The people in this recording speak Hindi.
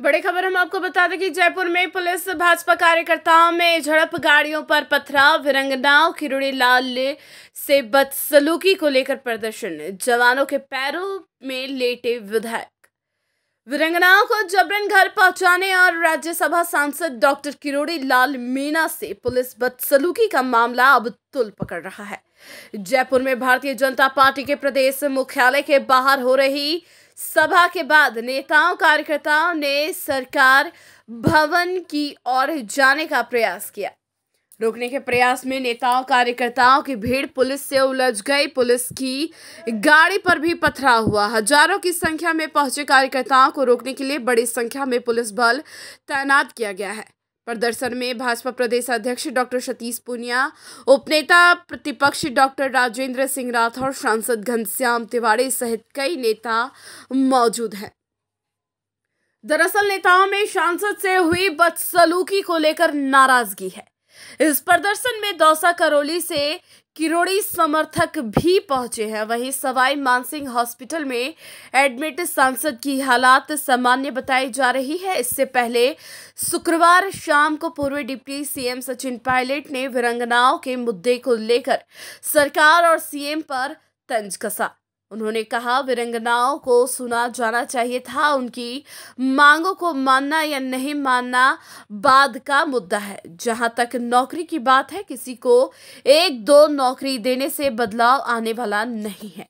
बड़ी खबर हम आपको बता दें कि जयपुर में पुलिस भाजपा कार्यकर्ताओं में झड़प गाड़ियों पर पथराव विरंगनाओं किरुड़ी लाल से बदसलूकी को लेकर प्रदर्शन जवानों के पैरों में लेटे विधायक विरंगनाओं को जबरन घर पहुंचाने और राज्यसभा सांसद डॉक्टर किरोड़ी लाल मीणा से पुलिस बदसलूकी का मामला अब तुल पकड़ रहा है जयपुर में भारतीय जनता पार्टी के प्रदेश मुख्यालय के बाहर हो रही सभा के बाद नेताओं कार्यकर्ताओं ने सरकार भवन की ओर जाने का प्रयास किया रोकने के प्रयास में नेताओं कार्यकर्ताओं की भीड़ पुलिस से उलझ गई पुलिस की गाड़ी पर भी पथराव हुआ हजारों की संख्या में पहुंचे कार्यकर्ताओं को रोकने के लिए बड़ी संख्या में पुलिस बल तैनात किया गया है प्रदर्शन में भाजपा प्रदेश अध्यक्ष डॉक्टर सतीश पुनिया उपनेता प्रतिपक्ष डॉक्टर राजेंद्र सिंह राठौर सांसद घनश्याम तिवारी सहित कई नेता मौजूद हैं दरअसल नेताओं में सांसद से हुई बदसलूकी को लेकर नाराजगी है इस प्रदर्शन में दौसा करौली से किरोड़ी समर्थक भी पहुंचे हैं वहीं सवाई मानसिंह हॉस्पिटल में एडमिट सांसद की हालात सामान्य बताई जा रही है इससे पहले शुक्रवार शाम को पूर्व डिप्टी सीएम सचिन पायलट ने विरंगनाओं के मुद्दे को लेकर सरकार और सीएम पर तंज कसा उन्होंने कहा विरंगनाओं को सुना जाना चाहिए था उनकी मांगों को मानना या नहीं मानना बाद का मुद्दा है जहां तक नौकरी की बात है किसी को एक दो नौकरी देने से बदलाव आने वाला नहीं है